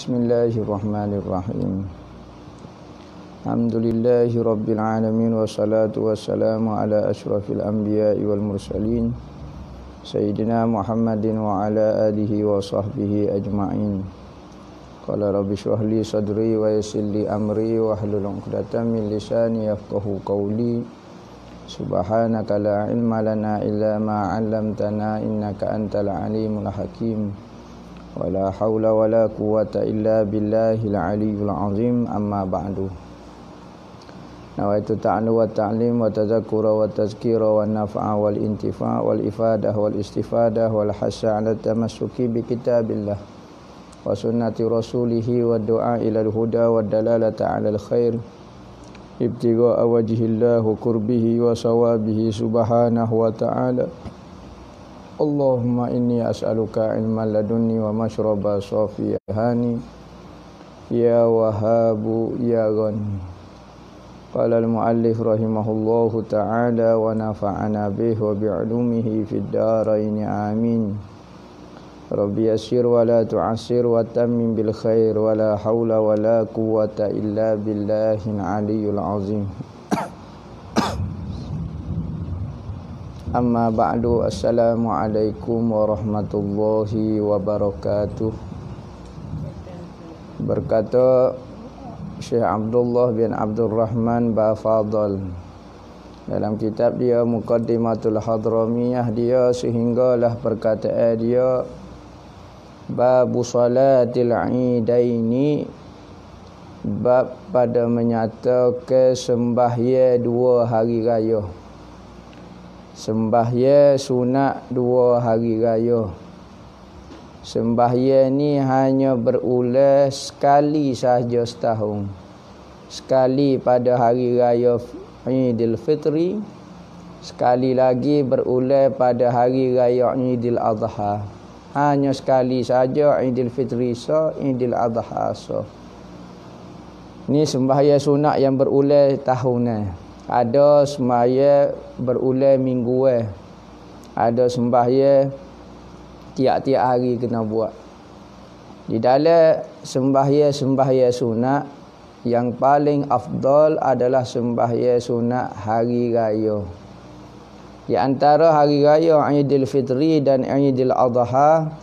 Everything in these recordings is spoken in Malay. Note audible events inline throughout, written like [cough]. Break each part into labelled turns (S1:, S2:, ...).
S1: Bismillahirrahmanirrahim Alhamdulillahi Rabbil Alamin Wassalatu wassalamu ala ashrafil anbiya wal mursalin Sayyidina Muhammadin wa ala alihi wa sahbihi ajma'in Qala Rabbi syuhli sadri wa yasilli amri wa ahlul unqdatan min lisani yafqahu qawli Subhanaka la ilma lana illa ma'allamtana innaka antal alimul hakim Alhamdulillahi wala haula wala quwata illa billahil aliyyil azim amma ba'du nawaitu ta'lu wa ta'lim wa tadhakkura wa tazkira wa naf'a wal intifa' wal ifadah wal istifadah wal hasya 'ala tamassuki bi kitabillah wa sunnati rasulihi wa du'a ila al huda wa dalalata 'ala al khair ibtigha wajhi Allah qurbihi wa sawabihi subhanahu wa ta'ala Allahumma inni as'aluka ilma laduni wa mashraba safihani Ya wahabu ya ghani Qala al-muallif rahimahullahu ta'ala wa nafa'ana bih wa bi'lumihi fid darain amin Rabbi yassir wa la tu'assir wa tammim bil khair wa la hawla wa la quwwata illa billahi aliyyil 'azim أما بعد السلام عليكم ورحمة berkata Syekh Abdullah bin Abdul Rahman Bafadal dalam kitab dia Muqaddimatul Hadramiyah dia sehinggalah perkataan dia Babu Salatil Aidaini bab pada menyatakan sembahyang dua hari raya Sembahya sunat dua hari raya. Sembahya ni hanya berulang sekali sahaja setahun. Sekali pada hari raya Idul Fitri. Sekali lagi berulang pada hari raya Idul Adha. Hanya sekali sahaja Idul Fitri so Idul Adha so. Ni sembahya sunat yang berulang tahunan ada semaya berulang minggu eh. Ada sembahnya tiap-tiap hari kena buat. Di dalam sembahnya sembahnya sunat yang paling afdal adalah sembahnya sunat hari raya. Di antara hari raya Aidil Fitri dan Aidil Adha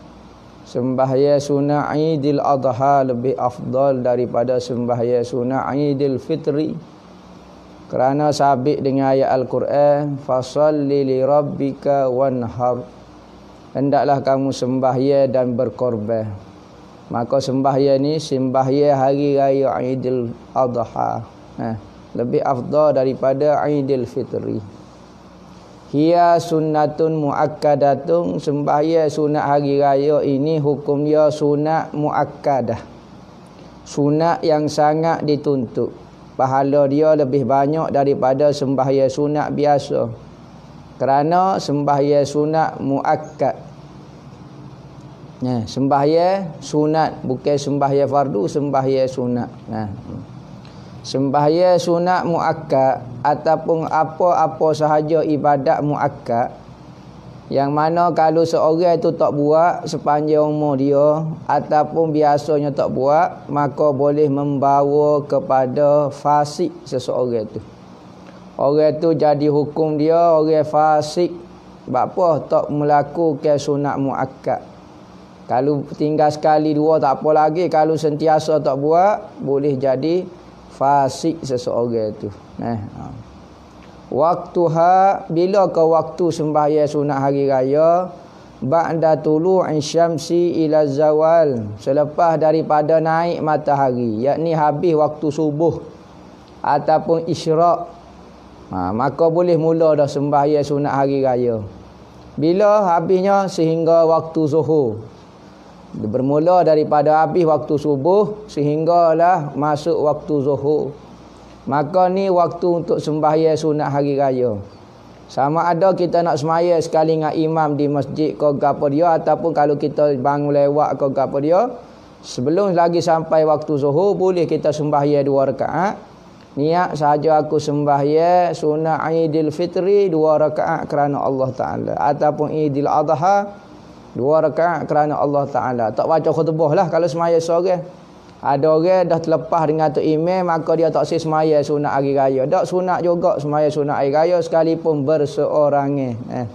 S1: sembahnya sunat Aidil Adha lebih afdal daripada sembahnya sunat Aidil Fitri kerana sabit dengan ayat al-Quran fasalli li rabbika wanhar hendaklah kamu sembahyang dan berkorban maka sembahyang ni sembahyang hari raya Aidil Adha eh, lebih afdal daripada Aidil Fitri Hiya sunnatun muakkadatun sembahyang sunat hari raya ini hukumnya sunat muakkadah sunat yang sangat dituntut pahala dia lebih banyak daripada sembahyang sunat biasa kerana sembahyang sunat muakkad nah sembahyang sunat bukan sembahyang fardu sembahyang sunat nah sembahyang sunat muakkad ataupun apa-apa sahaja ibadat muakkad yang mana kalau seorang itu tak buat sepanjang umur dia ataupun biasanya tak buat, maka boleh membawa kepada fasik seseorang itu. Orang itu jadi hukum dia orang fasik. Sebab apa tak melakukan sunat muakkad. Kalau tinggal sekali dua tak apa lagi kalau sentiasa tak buat boleh jadi fasik seseorang itu. Nah. Eh. Ha waktu ha bila ke waktu sembahyang sunat hari raya ba'da tulu'i syamsi ila zawal selepas daripada naik matahari yakni habis waktu subuh ataupun isyrak ha, maka boleh mula dah sembahyang sunat hari raya bila habisnya sehingga waktu zuhur bermula daripada habis waktu subuh sehinggalah masuk waktu zuhur Maka ni waktu untuk sembahyang sunat hari raya. Sama ada kita nak sembahyang sekali dengan imam di masjid ke apa dia ataupun kalau kita bangun lewat ke apa dia, sebelum lagi sampai waktu Zuhur boleh kita sembahyang dua rakaat. Niat saja aku sembahyang sunat Aidil Fitri dua rakaat kerana Allah Taala ataupun Aidil Adha dua rakaat kerana Allah Taala. Tak baca khutbah lah kalau sembahyang seorang. Ada orang dah terlepas dengan tu imam maka dia tak sah sembahyang sunat hari raya. Dak sunat juga sembahyang sunat hari raya sekalipun berseorang eh.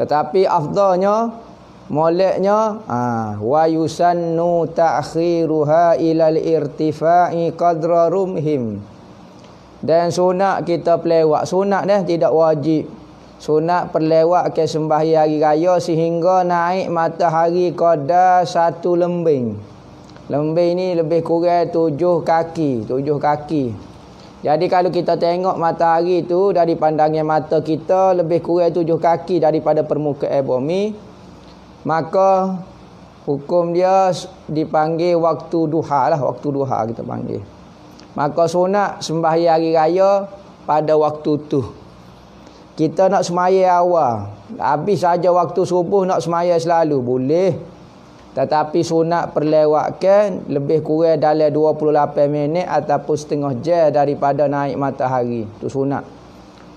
S1: Tetapi afdalnya moleknya ha wa yusannu ta'khiruha ilal irtifai qadra rumhim. Dan sunat kita pelewat. Sunat dah tidak wajib. Sunat perlewat ke sembahyang hari raya sehingga naik matahari qada satu lembing. Lembe ini lebih kurang tujuh kaki. Tujuh kaki. Jadi kalau kita tengok matahari tu dari pandangnya mata kita lebih kurang tujuh kaki daripada permukaan bumi. Maka hukum dia dipanggil waktu duha lah. Waktu duha kita panggil. Maka sunat sembahyang hari raya pada waktu tu. Kita nak semaya awal. Habis saja waktu subuh nak semaya selalu. Boleh. Boleh. Tetapi sunat perlewatkan lebih kurang dalam 28 minit ataupun setengah jam daripada naik matahari. Itu sunat.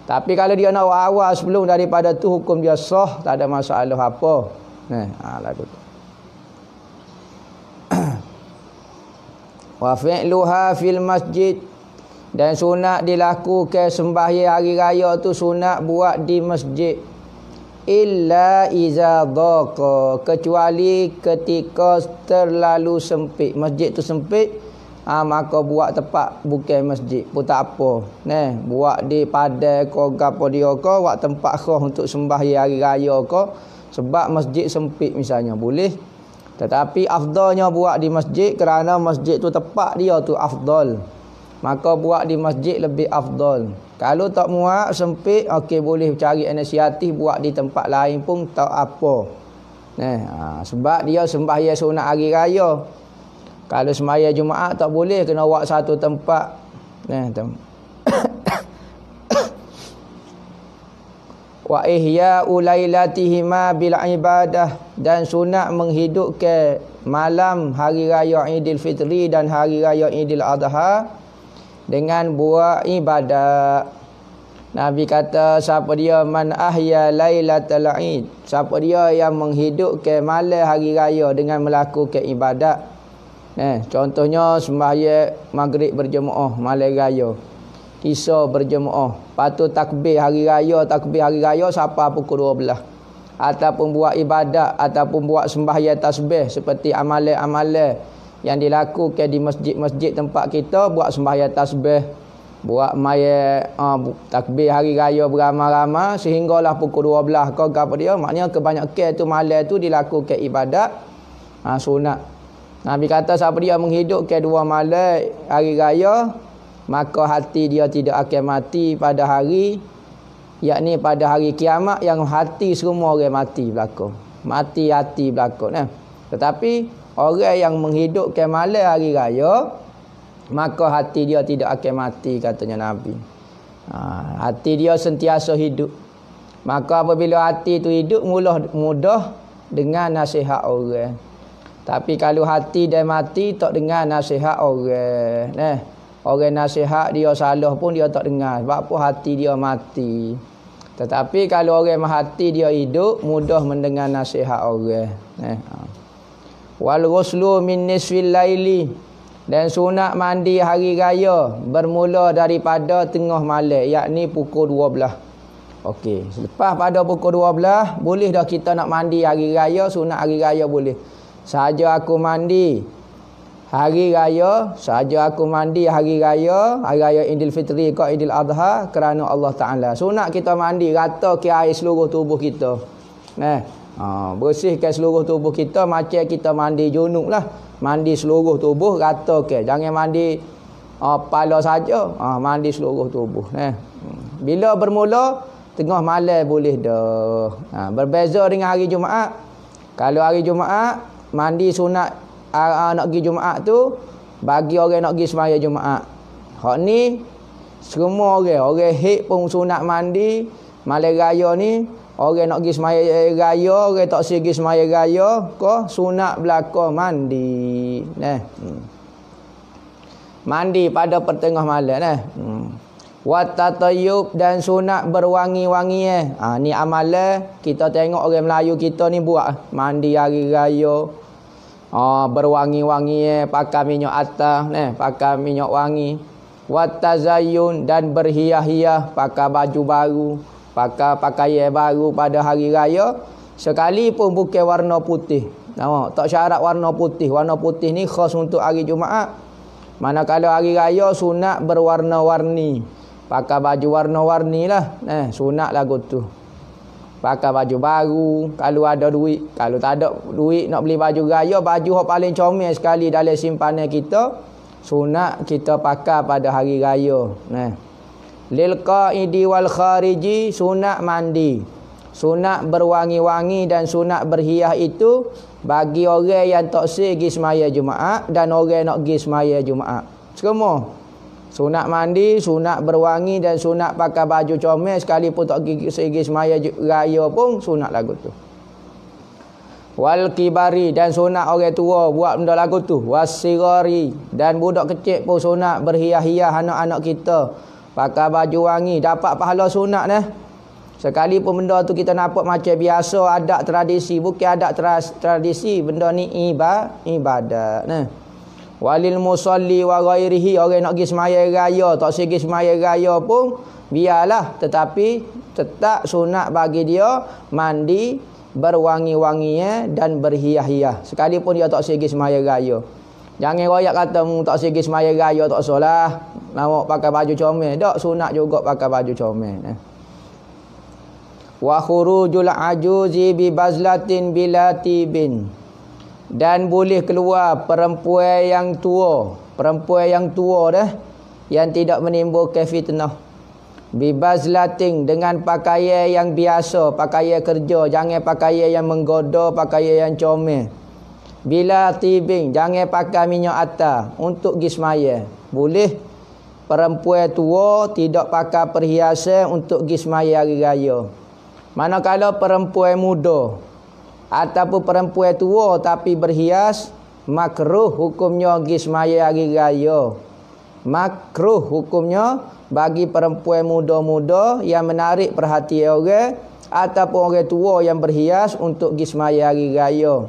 S1: Tapi kalau dia nak awal sebelum daripada tu hukum dia sah, tak ada masalah apa. Nah, ha, lagu tu. [clears throat] Wa fi'luha fil masjid dan sunat dilakukan sembahyang hari raya tu sunat buat di masjid illa iza dhaqa kecuali ketika terlalu sempit masjid tu sempit ha, maka buat tempat bukan masjid pun tak apa Neh buat di padai ke gapo dia ke buat tempat khas untuk sembahyang hari raya ke sebab masjid sempit misalnya boleh tetapi afdalnya buat di masjid kerana masjid tu tempat dia tu afdal maka buat di masjid lebih afdal kalau tak muat, sempit, okey boleh cari inisiatif buat di tempat lain pun tak apa. Eh, ha, sebab dia sembahyang sunat hari raya. Kalau sembahyang Jumaat tak boleh kena buat satu tempat. Eh, tem [coughs] wa ihya ulailatihi ma bil ibadah dan sunat menghidupkan malam hari raya Aidilfitri dan hari raya Aidil Adha dengan buat ibadat. Nabi kata siapa dia man ahya lailatul id. Siapa dia yang menghidupkan malam hari raya dengan melakukan ibadat. Eh, contohnya sembahyang maghrib berjemaah malam raya. Isa berjemaah. Patut takbir hari raya, takbir hari raya sampai pukul 12 ataupun buat ibadat ataupun buat sembahyang tasbih seperti amalan-amalan yang dilakukan di masjid-masjid tempat kita buat sembahyang tasbih buat maya ha, uh, takbir hari raya beramai-ramai sehinggalah pukul 12 kau kau dia maknanya kebanyakan tu malam tu dilakukan ibadat uh, sunat Nabi kata siapa dia menghidupkan dua malam hari raya maka hati dia tidak akan mati pada hari yakni pada hari kiamat yang hati semua orang mati belakang mati hati belakang eh. tetapi orang yang menghidupkan malam hari raya maka hati dia tidak akan mati katanya nabi ha, hati dia sentiasa hidup maka apabila hati itu hidup mudah mudah dengan nasihat orang tapi kalau hati dia mati tak dengar nasihat orang neh orang nasihat dia salah pun dia tak dengar sebab apa hati dia mati tetapi kalau orang mahati dia hidup mudah mendengar nasihat orang neh ha wal ghuslu min nisfil laili dan sunat mandi hari raya bermula daripada tengah malam yakni pukul 12 okey selepas pada pukul 12 boleh dah kita nak mandi hari raya sunat hari raya boleh saja aku mandi hari raya saja aku mandi hari raya hari raya Idul Fitri ke Idul Adha kerana Allah Taala sunat kita mandi rata ke air seluruh tubuh kita nah eh, Ha, bersihkan seluruh tubuh kita macam kita mandi junuk lah. Mandi seluruh tubuh rata ke. Jangan mandi kepala ha, uh, saja. Ha, mandi seluruh tubuh. Eh. Bila bermula, tengah malam boleh dah. Ha, berbeza dengan hari Jumaat. Kalau hari Jumaat, mandi sunat uh, nak pergi Jumaat tu, bagi orang nak pergi semaya Jumaat. Hak ni, semua orang. Orang hit pun sunat mandi. Malam raya ni, Orang nak pergi semayang eh, raya, orang tak pergi semayang raya, Ko sunat belakang mandi. Nah. Hmm. Mandi pada pertengah malam. Nah. Hmm. Watatayub dan sunat berwangi-wangi. Eh. Ha, ni amalan kita tengok orang Melayu kita ni buat. Eh. Mandi hari raya. Oh, berwangi-wangi eh. pakai minyak atas eh. pakai minyak wangi watazayun dan berhiah-hiah pakai baju baru pakai pakaian baru pada hari raya pun bukan warna putih nama tak syarat warna putih warna putih ni khas untuk hari jumaat manakala hari raya sunat berwarna-warni pakai baju warna-warni lah eh sunat lagu tu pakai baju baru kalau ada duit kalau tak ada duit nak beli baju raya baju hok paling comel sekali dalam simpanan kita sunat kita pakai pada hari raya nah eh. Lil qaidi wal khariji sunat mandi. Sunat berwangi-wangi dan sunat berhiah itu bagi orang yang tak si pergi semaya Jumaat dan orang nak pergi semaya Jumaat. Semua. Sunat mandi, sunat berwangi dan sunat pakai baju comel sekalipun tak pergi segi semaya raya pun sunat lagu tu. Wal kibari dan sunat orang tua buat benda lagu tu. Wasigari dan budak kecil pun sunat berhiah-hiah anak-anak kita. Pakai baju wangi dapat pahala sunat eh. pun benda tu kita nampak macam biasa adat tradisi bukan adat teras, tradisi benda ni iba ibadat nah. Walil musalli wa ghairihi orang nak pergi sembahyang raya tak segi sembahyang raya pun biarlah tetapi tetap sunat bagi dia mandi berwangi-wangi dan berhiah-hiah sekalipun dia tak segi sembahyang raya. Jangan royak kata tak segi semaya raya tak solah. Nak pakai baju comel. Tak sunat juga pakai baju comel. Eh. Wa khurujul ajuzi bi bazlatin bila tibin. Dan boleh keluar perempuan yang tua. Perempuan yang tua dah. Yang tidak menimbulkan fitnah. Bi bazlatin dengan pakaian yang biasa. Pakaian kerja. Jangan pakaian yang menggoda. Pakaian yang comel. Bila tibing jangan pakai minyak atas untuk gismaya. Boleh perempuan tua tidak pakai perhiasan untuk gismaya hari raya. Manakala perempuan muda ataupun perempuan tua tapi berhias makruh hukumnya gismaya hari raya. Makruh hukumnya bagi perempuan muda-muda yang menarik perhatian orang ataupun orang tua yang berhias untuk gismaya hari raya.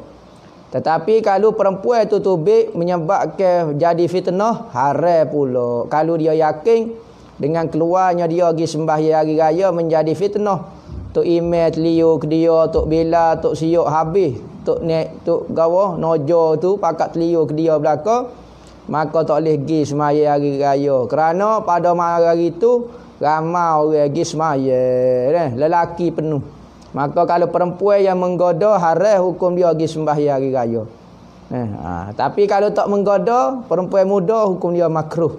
S1: Tetapi kalau perempuan itu tubik menyebabkan jadi fitnah, haram pula. Kalau dia yakin dengan keluarnya dia pergi sembahyang hari raya menjadi fitnah. Tok imet telio ke dia, tok bila, tok siok habis, tok nek, tok gawa, nojo tu pakat telio ke dia belaka, maka tak boleh pergi sembahyang hari raya. Kerana pada malam hari itu ramai orang pergi sembahyang, eh, lelaki penuh. Maka kalau perempuan yang menggoda haram hukum dia pergi sembahyang hari raya. Eh, ha. tapi kalau tak menggoda, perempuan muda hukum dia makruh.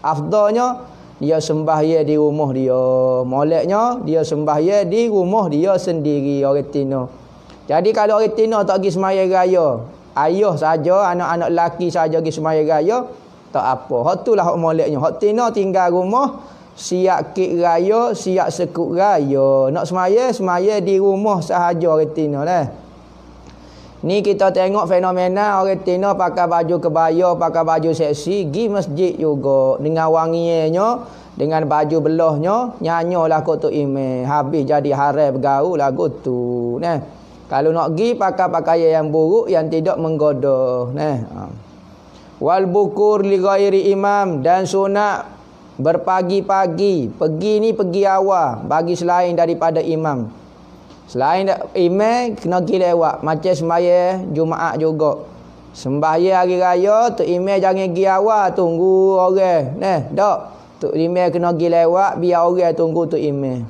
S1: Afdalnya dia sembahyang di rumah dia. Moleknya dia sembahyang di rumah dia sendiri orang Tino. Jadi kalau orang Tino tak pergi sembahyang raya, ayah saja anak-anak laki saja pergi sembahyang raya, tak apa. Hak itulah hak moleknya. Hak Tino tinggal rumah, siap kek raya, siap sekut raya. Nak semaya, semaya di rumah sahaja orang Tino lah. Ni kita tengok fenomena orang Tino pakai baju kebaya, pakai baju seksi, pergi masjid juga. Dengan wanginya, dengan baju belahnya, nyanyolah kutu imeh. Habis jadi haram bergaul lah kutu. Nah. Kalau nak pergi, pakai pakaian yang buruk, yang tidak menggodoh. Nah. Ha. Wal bukur li imam dan sunat Berpagi-pagi Pergi ni pergi awal Bagi selain daripada imam Selain imam Kena pergi lewat Macam sembahyang eh, Jumaat juga Sembahyang hari raya Tuk imam jangan pergi awal Tunggu orang Nih, Tak Tuk imam kena pergi lewat Biar orang tunggu tu imam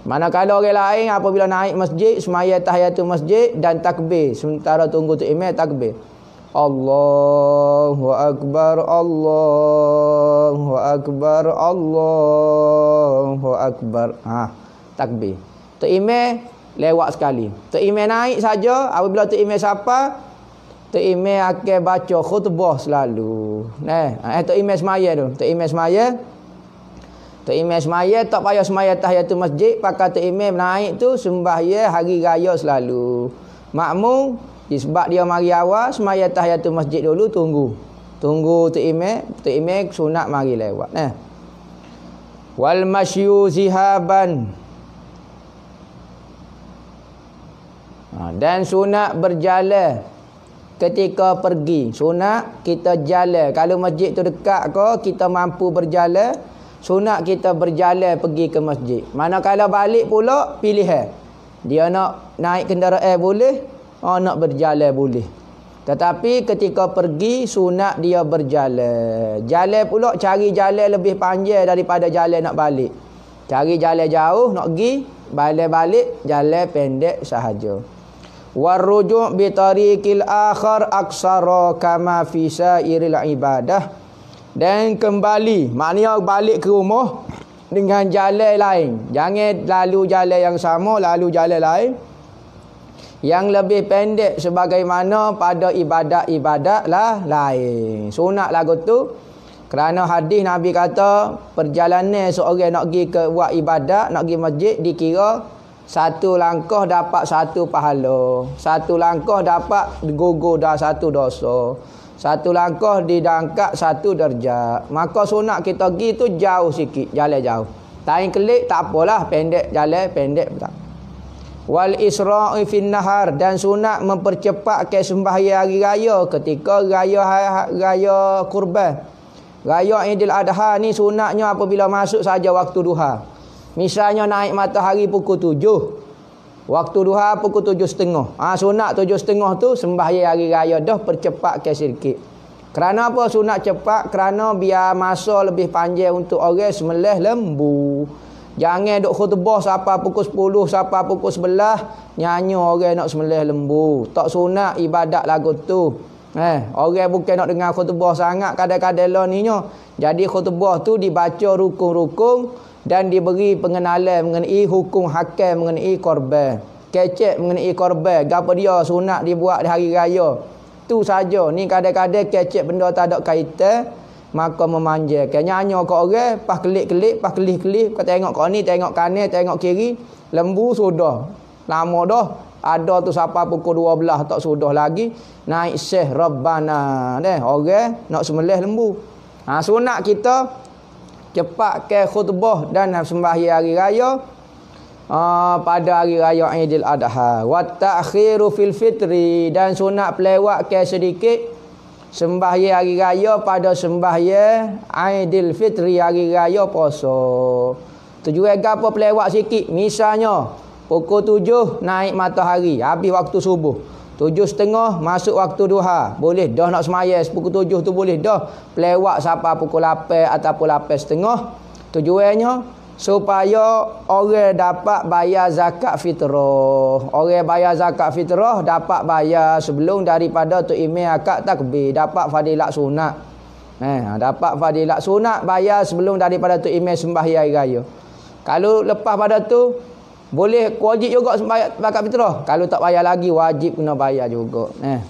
S1: Manakala orang lain apabila naik masjid Semayah tahiyatul masjid dan takbir Sementara tunggu tu imam takbir Allahu Akbar Allahu Akbar Allahu Akbar ha takbir tu imam lewat sekali tu imam naik saja apabila tu imam siapa tu imam akan baca khutbah selalu nah eh tu imam semaya tu tu imam semaya tu imam semaya tak payah semaya tahiyatul masjid pakai tu imam naik tu sembahyang hari raya selalu makmum sebab dia mari awal semaya tahiyatul masjid dulu tunggu. Tunggu tu imam, tu imam sunat mari lewat nah. Eh. Wal masyu zihaban. Ha, dan sunat berjalan ketika pergi. Sunat kita jalan. Kalau masjid tu dekat ke kita mampu berjalan, sunat kita berjalan pergi ke masjid. Manakala balik pula pilihan. Eh. Dia nak naik kenderaan boleh Oh, nak berjalan boleh. Tetapi ketika pergi, sunat dia berjalan. Jalan pula cari jalan lebih panjang daripada jalan nak balik. Cari jalan jauh, nak pergi, balik-balik, jalan pendek sahaja. Warujuk bitarikil akhar aksara kama fisa iril ibadah. Dan kembali, maknanya balik ke rumah dengan jalan lain. Jangan lalu jalan yang sama, lalu jalan lain. Yang lebih pendek sebagaimana pada ibadat-ibadat lah lain. Sunat lagu tu. Kerana hadis Nabi kata perjalanan seorang nak pergi ke buat ibadat, nak pergi masjid dikira satu langkah dapat satu pahala. Satu langkah dapat gogo dah satu dosa. Satu langkah didangkat satu derjat. Maka sunat kita pergi tu jauh sikit, jalan jauh. Tain kelik tak apalah, pendek jalan, pendek tak wal isra'i fin nahar dan sunat mempercepatkan sembahyang hari raya ketika raya ha, ha, raya kurban raya idil adha ni sunatnya apabila masuk saja waktu duha misalnya naik matahari pukul tujuh waktu duha pukul 7.30 ah ha, sunat setengah tu sembahyang hari raya dah percepatkan sedikit kerana apa sunat cepat kerana biar masa lebih panjang untuk orang semelih lembu Jangan duk khutbah sampai pukul 10 sampai pukul 11 nyanyi orang nak sembelih lembu. Tak sunat ibadat lagu tu. Eh, orang bukan nak dengar khutbah sangat kadang-kadang lah ninya. Jadi khutbah tu dibaca rukun-rukun dan diberi pengenalan mengenai hukum hakim mengenai korban. Kecek mengenai korban, gapo dia sunat dibuat di hari raya. Tu saja. Ni kadang-kadang kecek benda tak ada kaitan maka memanja ke nyanyo ke orang pas kelik-kelik pas kelih-kelih kau tengok kau ni tengok kanan tengok kiri lembu sudah lama dah ada tu siapa pukul 12 tak sudah lagi naik syekh rabbana deh orang nak semelih lembu ha sunat kita cepat ke khutbah dan sembahyang hari raya Uh, pada hari raya Aidil Adha wa ta'khiru fil fitri dan sunat pelewat ke sedikit sembahye hari raya pada sembahye Aidilfitri hari raya poso Tujuh ega apa pelewat sikit. Misalnya, pukul tujuh naik matahari. Habis waktu subuh. Tujuh setengah masuk waktu duha. Boleh dah nak semaya. Pukul tujuh tu boleh dah. Pelewat siapa pukul atau ataupun lapan setengah. Tujuhnya, supaya orang dapat bayar zakat fitrah. Orang bayar zakat fitrah dapat bayar sebelum daripada tu imam akad takbir dapat fadilat sunat. Eh, ha, dapat fadilat sunat bayar sebelum daripada tu imam sembahyang raya. Kalau lepas pada tu boleh wajib juga sembah zakat fitrah. Kalau tak bayar lagi wajib kena bayar juga. Eh.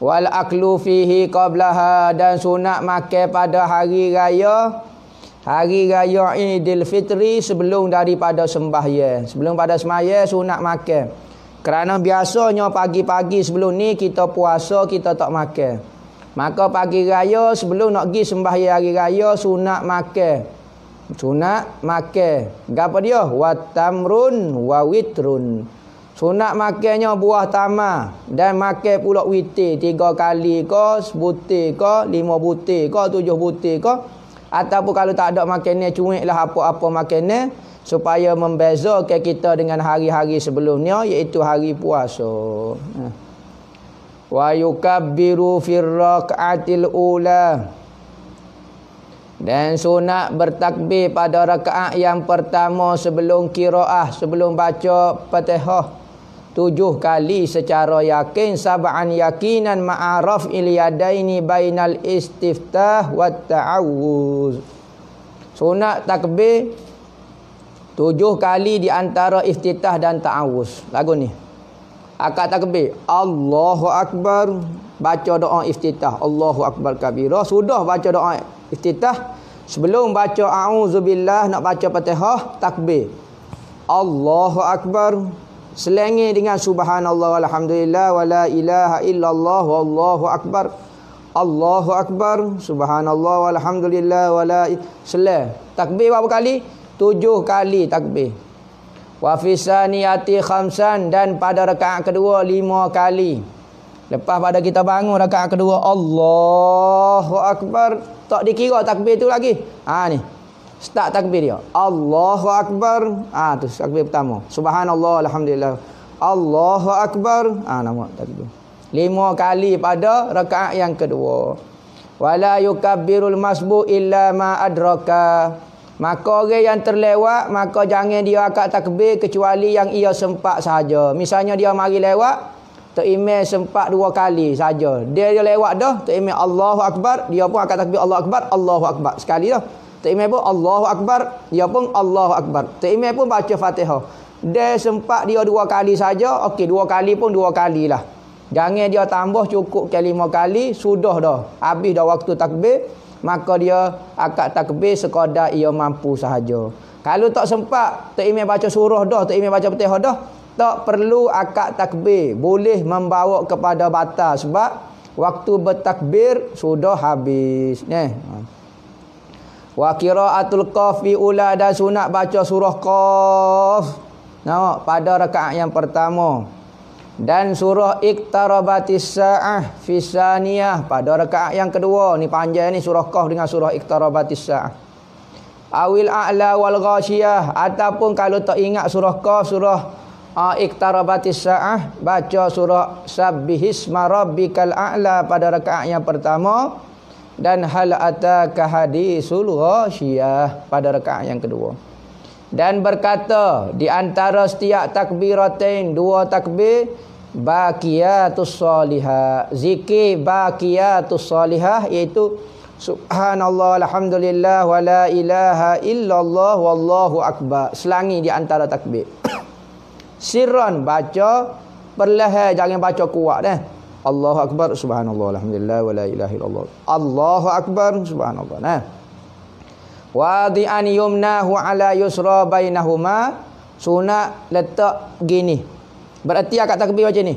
S1: Wal aklu fihi qablaha dan sunat makan pada hari raya Hari raya Aidilfitri sebelum daripada sembahyang, sebelum pada sembahyang sunat makan. Kerana biasanya pagi-pagi sebelum ni kita puasa, kita tak makan. Maka pagi raya sebelum nak pergi sembahyang hari raya sunat makan. Sunat makan. Gapo dia? Watamrun wawitrun. witrun. Sunat makannya buah tamar dan makan pula witi tiga kali ke, sebutir ke, lima butir ke, tujuh butir ke. Ataupun kalau tak ada makanan cuik lah apa-apa makanan. Supaya membezakan kita dengan hari-hari sebelumnya. Iaitu hari puasa. Ha. Wa yukabbiru firraka'atil ula. Dan sunat bertakbir pada rakaat yang pertama sebelum kiraah. Sebelum baca petehoh tujuh kali secara yakin sab'an yakinan ma'araf ilyadaini bainal istiftah wa ta'awuz sunat takbir tujuh kali di antara iftitah dan ta'awuz lagu ni akad takbir Allahu akbar baca doa istiftah. Allahu akbar kabirah sudah baca doa istiftah. sebelum baca a'udzubillah nak baca fatihah takbir Allahu akbar Selengi dengan subhanallah walhamdulillah wala ilaha illallah wallahu akbar. Allahu akbar subhanallah walhamdulillah wala selah. Takbir berapa kali? Tujuh kali takbir. Wa fisaniyati khamsan dan pada rakaat kedua lima kali. Lepas pada kita bangun rakaat kedua Allahu akbar tak dikira takbir tu lagi. Ha ni. Start takbir dia. Allahu Akbar. Ah tu takbir pertama. Subhanallah alhamdulillah. Allahu Akbar. Ah nama takbir. Lima kali pada rakaat yang kedua. Wala yukabbirul masbu illa ma adraka. Maka orang yang terlewat, maka jangan dia akan takbir kecuali yang ia sempat saja. Misalnya dia mari lewat, terimeh sempat dua kali saja. Dia, dia lewat dah, terimeh Allahu Akbar, dia pun akan takbir Allahu Akbar, Allahu Akbar. Sekali dah. Terima pun Allahu Akbar. Dia pun Allahu Akbar. Terima pun baca Fatihah. Dia sempat dia dua kali saja. Okey, dua kali pun dua kali lah. Jangan dia tambah cukup ke lima kali. Sudah dah. Habis dah waktu takbir. Maka dia akad takbir sekadar ia mampu sahaja. Kalau tak sempat, terima baca surah dah. Terima baca petihah dah. Tak perlu akad takbir. Boleh membawa kepada batas. Sebab waktu bertakbir sudah habis. Eh. Wa qiraatul qaf fi ula dan sunat baca surah qaf. Nampak pada rakaat yang pertama. Dan surah iktarabatis saah fi saniyah pada rakaat yang kedua. Ni panjang ni surah qaf dengan surah iktarabatis saah. Awil a'la wal ghasiyah ataupun kalau tak ingat surah qaf surah uh, iktarabatis saah baca surah sabbihisma rabbikal a'la pada rakaat yang pertama dan hal ataka hadisul ghasyiah pada rakaat yang kedua dan berkata di antara setiap takbiratain dua takbir baqiyatus solihah, zikir baqiyatus solihah iaitu subhanallah alhamdulillah wala ilaha illallah wallahu akbar selangi di antara takbir [coughs] sirran baca perlahan jangan baca kuat dah eh. Allahu akbar subhanallah alhamdulillah wa la ilaha illallah. Allahu akbar subhanallah. Nah. Wa di an yumnahu ala yusra bainahuma sunat letak gini. Berarti akak takbir macam ni.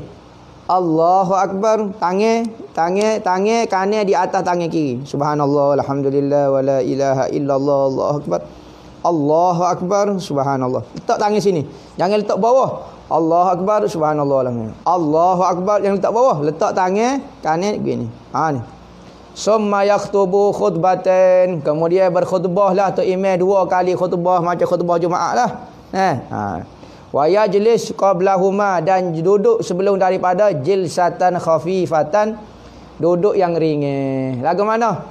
S1: Allahu akbar tangan tangan tangan kanan di atas tangan kiri. Subhanallah alhamdulillah wa la ilaha illallah Allahu akbar. Allahu akbar subhanallah. Letak tangan sini. Jangan letak bawah. Allahu akbar subhanallah alamin. Allahu akbar yang letak bawah, letak tangan kanan begini. Ha ni. Summa yakhthubu khutbatan. Kemudian berkhutbahlah tu imam dua kali khutbah macam khutbah Jumaat lah. Eh. Ha. Wa yajlis qablahuma dan duduk sebelum daripada jilsatan khafifatan. Duduk yang ringan. Lagu mana?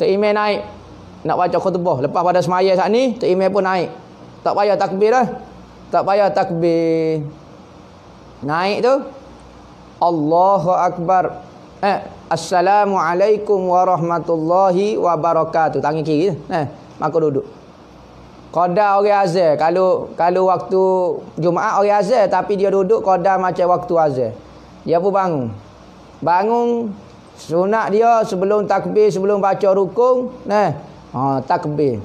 S1: Tu imam naik nak baca khutbah. Lepas pada semaya saat ni, tu imam pun naik. Tak payah takbir lah. Tak payah takbir. Naik tu. Allahu Akbar. Eh, Assalamualaikum warahmatullahi wabarakatuh. Tangan kiri tu. Eh, maka duduk. Qadar orang azal. Kalau kalau waktu Jumaat orang azal. Tapi dia duduk qadar macam waktu azal. Dia pun bangun. Bangun. Sunat dia sebelum takbir, sebelum baca rukun. Eh, ha, takbir.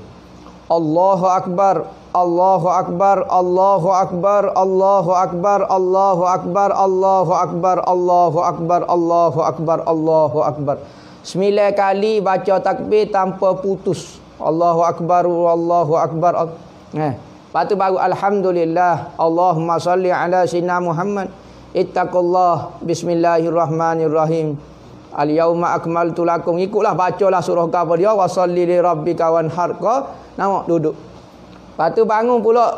S1: Allahu Akbar. Allahu akbar Allahu akbar Allahu akbar Allahu akbar Allahu akbar Allahu akbar Allahu akbar Allahu akbar 9 kali baca takbir tanpa putus Allahu akbar Allahu akbar eh lepas tu baru alhamdulillah Allahumma salli ala sayyidina Muhammad ittaqullah bismillahirrahmanirrahim al yauma akmaltu lakum ikutlah bacalah surah kafir dia ya wasalli li rabbika wanhar ka duduk Lepas tu bangun pula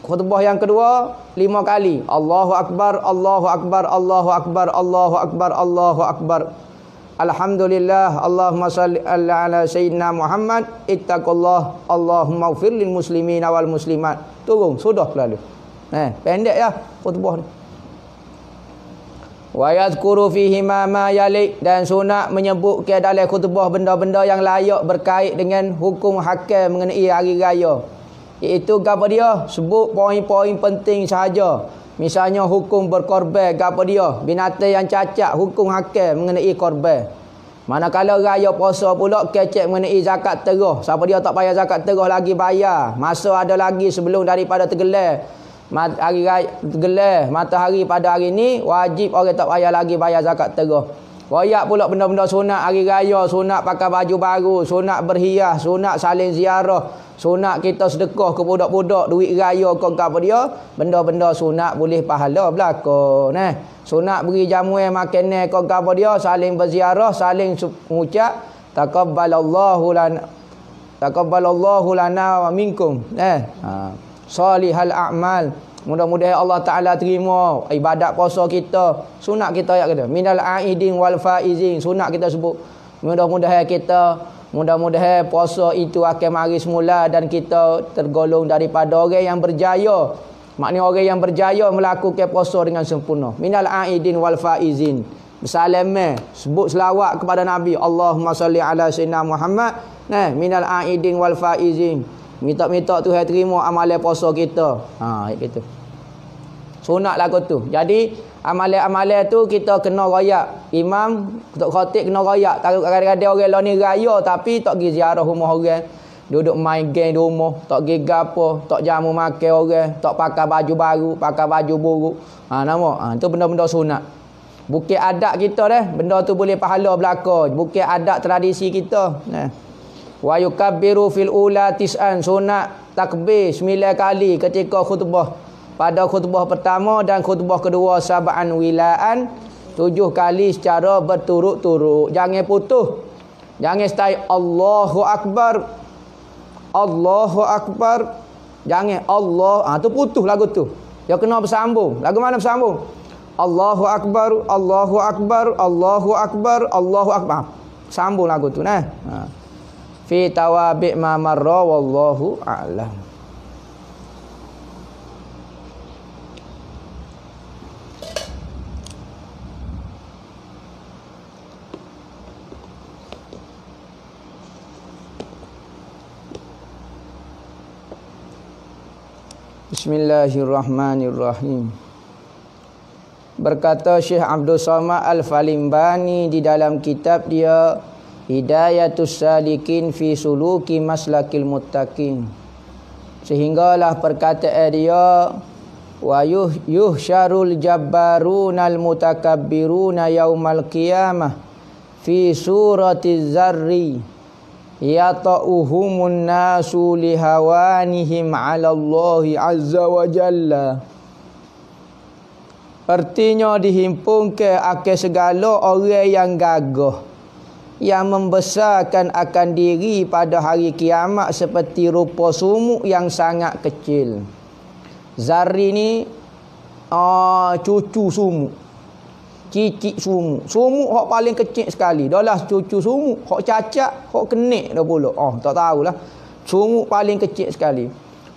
S1: khutbah yang kedua lima kali. Allahu akbar, Allahu akbar, Allahu akbar, Allahu akbar, Allahu akbar. Alhamdulillah, Allahumma salli ala, ala sayyidina Muhammad, ittaqullah, Allahumma ufir lil muslimin wal muslimat. Turun, sudah lalu. Eh, pendek ya khutbah ni. Wa yadhkuru fihi ma ma yalik dan sunat menyebut ke dalam khutbah benda-benda yang layak berkait dengan hukum hakim mengenai hari raya. Iaitu apa dia? Sebut poin-poin penting sahaja. Misalnya hukum berkorban apa dia? Binatang yang cacat hukum hakim mengenai korban. Manakala raya puasa pula kecek mengenai zakat terah. Siapa dia tak bayar zakat terah lagi bayar. Masa ada lagi sebelum daripada tergelar. Mat hari raya tergelar matahari pada hari ini wajib orang tak bayar lagi bayar zakat terah. Royak pula benda-benda sunat hari raya, sunat pakai baju baru, sunat berhias, sunat saling ziarah. Sunat kita sedekah ke budak-budak duit raya ke apa dia, benda-benda sunat boleh pahala belako. Nah, eh. sunat beri jamuan makanan ke apa dia, saling berziarah, saling mengucap taqabbalallahu lan taqabbalallahu lana wa minkum. Nah, eh. ha. salihal a'mal. Mudah-mudahan Allah Taala terima ibadat puasa kita, sunat kita ayat kata, minal aidin wal faizin, sunat kita sebut. Mudah-mudahan kita Mudah-mudahan puasa itu akan mari semula dan kita tergolong daripada orang yang berjaya. Maknanya orang yang berjaya melakukan puasa dengan sempurna. Minal aidin wal faizin. Bersalamnya. Sebut selawat kepada Nabi. Allahumma salli ala sinna Muhammad. Nah, minal aidin wal faizin. Minta-minta Tuhan terima amalan puasa kita. Ha, gitu. Sunat lah kau tu. Jadi, Amalan-amalan tu kita kena royak. Imam Tok Khatib kena royak. Takut kadang-kadang orang lain ni raya tapi tak pergi ziarah rumah orang. Duduk main game di rumah. Tak pergi gapo. Tak jamu makan orang. Tak pakai baju baru. Pakai baju buruk. Ha, nama. Ha, itu benda-benda sunat. Bukan adat kita dah. Benda tu boleh pahala belakang. Bukan adat tradisi kita. Nah. Wa yukabbiru fil ula tis'an. Sunat takbir 9 kali ketika khutbah pada khutbah pertama dan khutbah kedua sab'an wilaan tujuh kali secara berturut-turut jangan putus jangan stay Allahu akbar Allahu akbar jangan Allah ah tu putus lagu tu dia kena bersambung lagu mana bersambung Allahu akbar Allahu akbar Allahu akbar Allahu akbar ah, sambung lagu tu nah ha. fi tawabi ma marra wallahu a'lam Bismillahirrahmanirrahim. Berkata Syekh Abdul Somad Al-Falimbani di dalam kitab dia Hidayatus Salikin fi Suluki Maslakil Muttaqin. Sehinggalah perkataan dia wa yuh jabbaruna al mutakabbiruna yaumal qiyamah fi suratiz zarri yata'uhumun nasu lihawanihim ala Allahi azza wa jalla Artinya dihimpun ke akhir segala orang yang gagah yang membesarkan akan diri pada hari kiamat seperti rupa sumuk yang sangat kecil. Zari ni uh, ah, cucu sumuk cicit sumuk. Sumuk hok paling kecil sekali. Dolah, cucu sumuk, hok cacat, hok kenik dah pula. Oh, tak tahulah. Sumuk paling kecil sekali.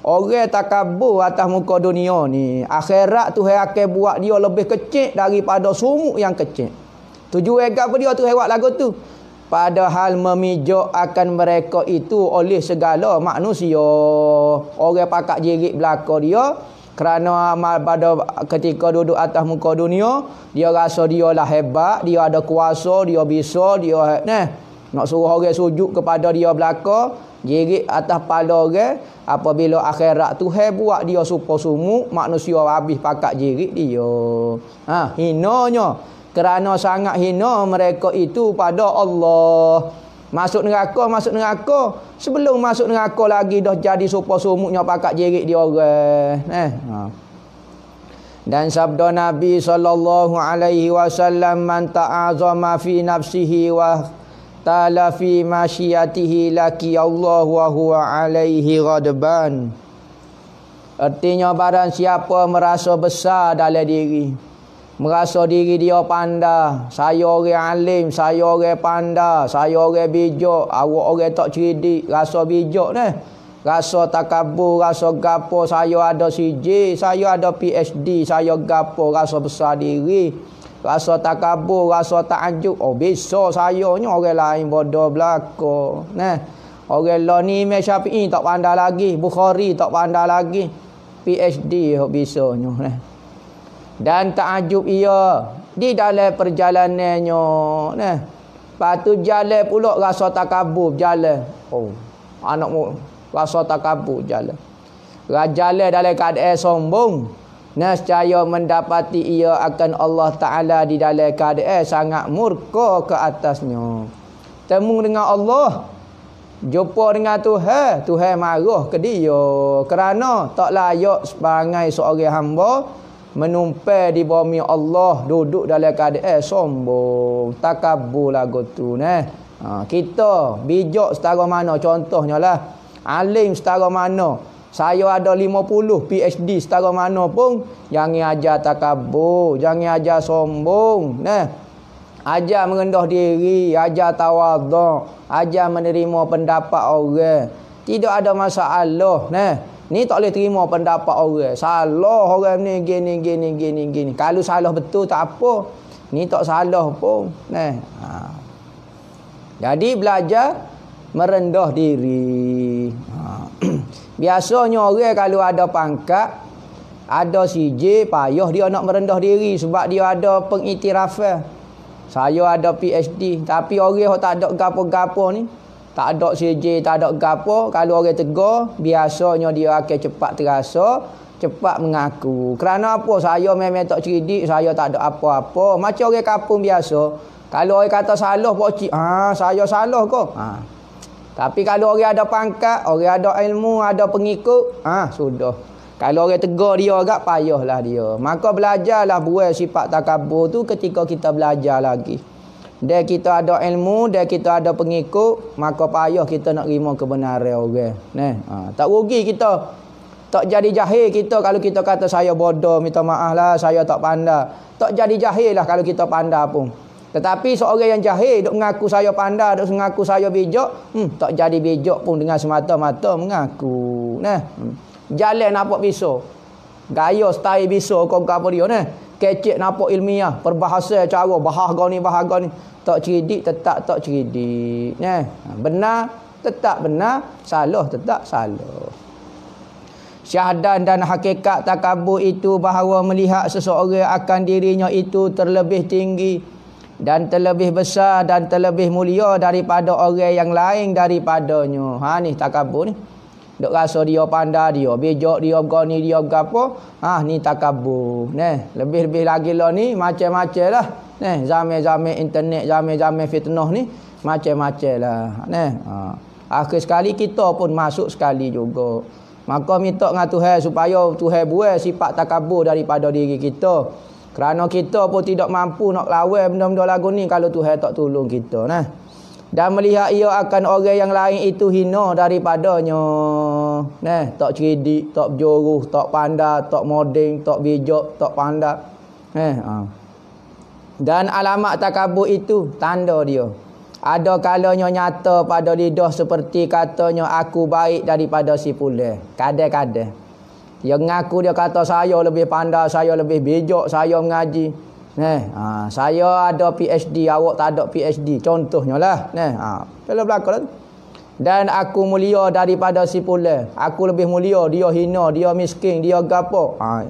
S1: Orang takabur atas muka dunia ni, akhirat tu hai akan buat dia lebih kecil daripada sumuk yang kecil. Tujuan gapo dia tu hewat lagu tu? Padahal memijak akan mereka itu oleh segala manusia. Orang pakak jerit belakang dia, kerana amal pada ketika duduk atas muka dunia, dia rasa dia lah hebat, dia ada kuasa, dia bisa, dia neh. Nak suruh orang sujud kepada dia belaka, jerit atas kepala orang, apabila akhirat tu buat dia super sumu, manusia habis pakak jerit dia. Ha, hinanya. Kerana sangat hina mereka itu pada Allah. Masuk neraka, masuk neraka. Sebelum masuk neraka lagi dah jadi super sumuknya pakak jerit dia orang. Eh. Ha. Dan sabda Nabi sallallahu alaihi wasallam man ta'azama fi nafsihi wa tala fi masyiatihi laki Allah wa huwa alaihi ghadban. Artinya barang siapa merasa besar dalam diri merasa diri dia pandai. Saya orang alim, saya orang pandai, saya orang bijak, awak orang tak cerdik, rasa bijak dah. Rasa takabur, rasa gapo, saya ada CJ, saya ada PhD, saya gapo, rasa besar diri. Rasa takabur, rasa takjub. Oh, bisa saya ni orang lain bodoh belaka. Nah. Orang lo ni Imam tak pandai lagi, Bukhari tak pandai lagi. PhD hok bisa nyuh nah. Dan tak ta'ajub ia di dalam perjalanannya. Nah. Patu jalan pula rasa takabur jalan. Oh. anakmu mu rasa takabur jalan. Rajalah dalam keadaan sombong. Nescaya mendapati ia akan Allah Ta'ala di dalam keadaan sangat murka ke atasnya. Temu dengan Allah. Jumpa dengan Tuhan. Tuhan marah ke dia. Kerana tak layak sebagai seorang hamba menumpai di bumi Allah duduk dalam keadaan eh, sombong takabur lagu tu nah ha, kita bijak setara mana contohnya lah alim setara mana saya ada 50 PhD setara mana pun jangan ajar takabur jangan ajar sombong nah ajar merendah diri ajar tawaduk ajar menerima pendapat orang tidak ada masalah nah Ni tak boleh terima pendapat orang. Salah orang ni gini gini gini gini. Kalau salah betul tak apa. Ni tak salah pun. Nah. Eh, ha. Jadi belajar merendah diri. Ha. [clears throat] Biasanya orang kalau ada pangkat, ada CJ, payah dia nak merendah diri sebab dia ada pengiktirafan. Saya ada PhD, tapi orang yang tak ada gapo-gapo ni, tak ada sejir, tak ada gapo. Kalau orang tegur, biasanya dia akan cepat terasa, cepat mengaku. Kerana apa? Saya memang tak ceridik, saya tak ada apa-apa. Macam orang kapung biasa. Kalau orang kata salah, pokcik. Ha, saya salah kok. Ha. Tapi kalau orang ada pangkat, orang ada ilmu, ada pengikut, ah ha, sudah. Kalau orang tegur dia agak, payahlah dia. Maka belajarlah buat sifat takabur tu ketika kita belajar lagi. Dan kita ada ilmu, dan kita ada pengikut, maka payah kita nak terima kebenaran orang. Okay? Neh, ha. tak rugi kita. Tak jadi jahil kita kalau kita kata saya bodoh, minta maaf lah, saya tak pandai. Tak jadi jahil lah kalau kita pandai pun. Tetapi seorang yang jahil duk mengaku saya pandai, duk mengaku saya bijak, hmm, tak jadi bijak pun dengan semata-mata mengaku. Neh. Hmm. Jalan nampak pisau. Gaya style pisau kau kau dia neh kecek nampak ilmiah perbahasa cara bahah kau ni bahah kau ni tak ceridik tetap tak ceridik nah ha, benar tetap benar salah tetap salah syahdan dan hakikat takabur itu bahawa melihat seseorang akan dirinya itu terlebih tinggi dan terlebih besar dan terlebih mulia daripada orang yang lain daripadanya ha ni takabur ni Dok rasa dia pandai dia, bijak dia, gani dia, gapo. Ha ah, ni takabur. Neh, lebih-lebih lagi lah ni macam-macam lah. Neh, zaman-zaman internet, zaman-zaman fitnah ni macam-macam lah. Neh. Ha. Akhir sekali kita pun masuk sekali juga. Maka minta dengan Tuhan supaya Tuhan buat sifat takabur daripada diri kita. Kerana kita pun tidak mampu nak lawan benda-benda lagu ni kalau Tuhan tak tolong kita. Nah. Dan melihat ia akan orang yang lain itu hina daripadanya. Nah, eh, tak ceridik, tak berjuruh, tak pandai, tak modeng, tak bijak, tak pandai. Eh, ah. Dan alamat takabur itu tanda dia. Ada kalanya nyata pada lidah seperti katanya aku baik daripada si pulih. Kadang-kadang. Dia mengaku dia kata saya lebih pandai, saya lebih bijak, saya mengaji. Nah, eh, ha, saya ada PhD, awak tak ada PhD. Contohnya lah. Nah, eh, ha. kalau belakang lah dan aku mulia daripada si pula. Aku lebih mulia. Dia hina. Dia miskin. Dia gapo. Ha.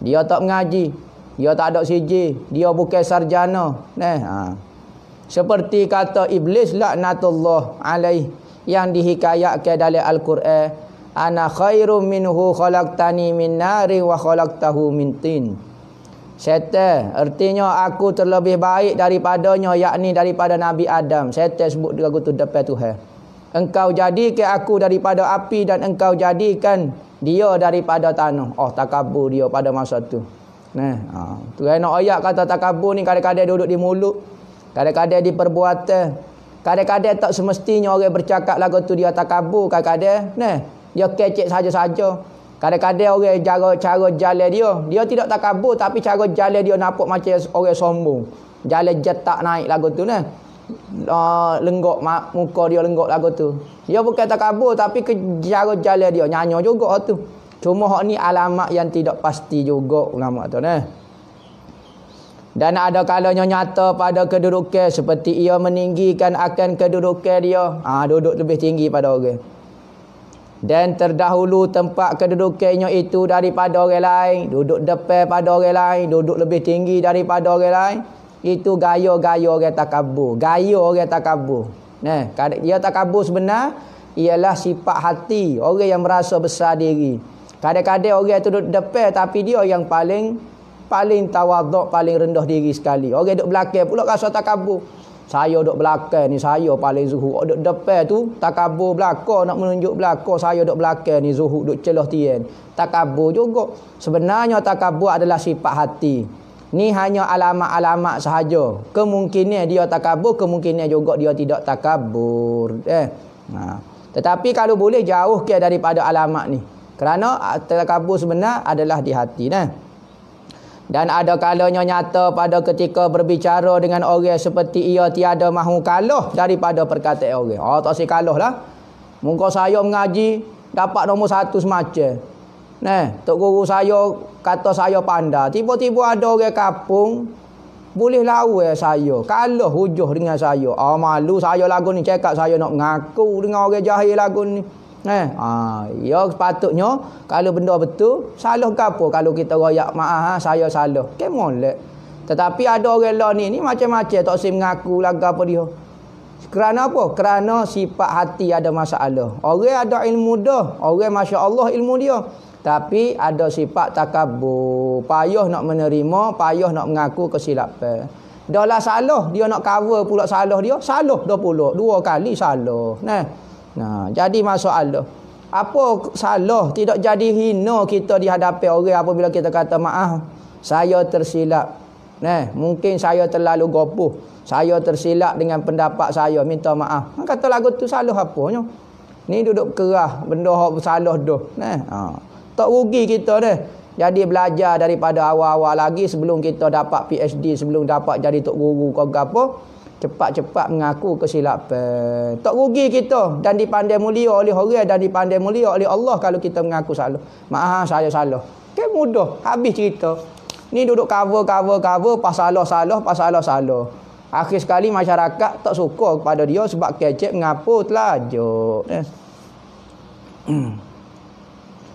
S1: Dia tak mengaji. Dia tak ada siji. Dia bukan sarjana. Nah. Ha. Seperti kata Iblis laknatullah alaih. Yang ke dalam Al-Quran. Ana khairu minhu khalaqtani min nari wa khalaqtahu min tin. Syaita. Artinya aku terlebih baik daripadanya. Yakni daripada Nabi Adam. Syaita sebut dia tu depan Tuhan. Ha engkau jadikan aku daripada api dan engkau jadikan dia daripada tanah. Oh takabur dia pada masa tu. Nah, ha. tu kena kan ayat kata takabur ni kadang-kadang duduk di mulut, kadang-kadang di perbuatan. Kadang-kadang tak semestinya orang bercakap lagu tu dia takabur kadang-kadang. Nah, dia kecek saja-saja. Kadang-kadang orang jaga cara jalan dia, dia tidak takabur tapi cara jalan dia nampak macam orang sombong. Jalan jetak naik lagu tu nah uh, lenggok mak, muka dia lenggok lagu tu. Dia bukan takabur tapi ke cara jalan dia nyanyo juga tu. Cuma hak ni alamat yang tidak pasti juga ulama tu nah. Dan ada kalanya nyata pada kedudukan seperti ia meninggikan akan kedudukan dia. Ah ha, duduk lebih tinggi pada orang. Dan terdahulu tempat kedudukannya itu daripada orang lain, duduk depan pada orang lain, duduk lebih tinggi daripada orang lain. Itu gaya-gaya orang takabur. Gaya orang takabur. Nah, dia takabur sebenar ialah sifat hati orang yang merasa besar diri. Kadang-kadang orang itu duduk depan tapi dia yang paling paling tawaduk, paling rendah diri sekali. Orang duduk belakang pula rasa takabur. Saya duduk belakang ni saya paling zuhud. Orang duduk depan tu takabur belakang nak menunjuk belakang saya duduk belakang ni zuhud duduk celah tian. Takabur juga. Sebenarnya takabur adalah sifat hati. Ni hanya alamat-alamat sahaja. Kemungkinan dia tak kabur kemungkinan juga dia tidak tak kabur. Eh. Ha. Tetapi kalau boleh jauh ke daripada alamat ni. Kerana ah, tak kabur sebenar adalah di hati. Nah. Dan ada kalanya nyata pada ketika berbicara dengan orang seperti ia tiada mahu kalah daripada perkataan orang. Oh, tak si kalah lah. Muka saya mengaji dapat nombor satu semacam. Nah, Tok Guru saya kata saya panda. Tiba-tiba ada orang kapung. Boleh lawa saya. Kalau hujuh dengan saya. Ah, oh, malu saya lagu ni. Cekat saya nak ngaku, dengan orang jahil lagu ni. Eh, ah, ya sepatutnya kalau benda betul, salah ke apa kalau kita royak maaf ah, saya salah. Kemolek. Tetapi ada orang lain ni, macam-macam tak sim ngaku lagu apa dia. Kerana apa? Kerana sifat hati ada masalah. Orang ada ilmu dah. Orang Masya Allah ilmu dia. Tapi ada sifat takabur. Payuh nak menerima. Payuh nak mengaku kesilapan. Dah lah salah. Dia nak cover pula salah dia. Salah dah pula. Dua kali salah. Nah, nah Jadi masalah. Apa salah? Tidak jadi hina kita dihadapi orang apabila kita kata maaf. Saya tersilap. Nah, eh, mungkin saya terlalu gopoh. Saya tersilap dengan pendapat saya. Minta maaf. Hang kata lagu tu salah apanya? Ni duduk kerah benda hak salah doh. Nah. Eh, ha. Tak rugi kita dah. Jadi belajar daripada awal-awal lagi sebelum kita dapat PhD, sebelum dapat jadi tok guru ke apa, cepat-cepat mengaku kesilapan. Tak rugi kita dan dipandai mulia oleh orang dan dipandai mulia oleh Allah kalau kita mengaku salah. Maaf saya salah. Kan mudah habis cerita. Ni duduk cover, cover, cover. Pasalah, salah, pasalah, salah. Akhir sekali masyarakat tak suka kepada dia sebab kecep mengapa telajuk. Eh. Ya. Hmm.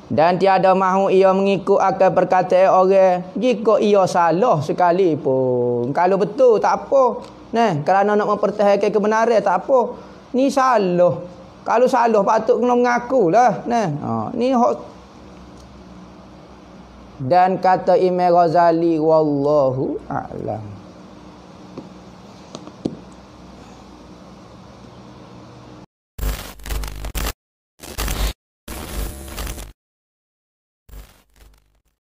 S1: Dan tiada mahu ia mengikut akan perkataan orang. Jika ia salah sekali pun Kalau betul tak apa. Nah, kerana nak mempertahankan kebenaran tak apa. Ni salah. Kalau salah patut kena mengaku lah. Nah, oh, ni dan kata Imam Ghazali wallahu a'lam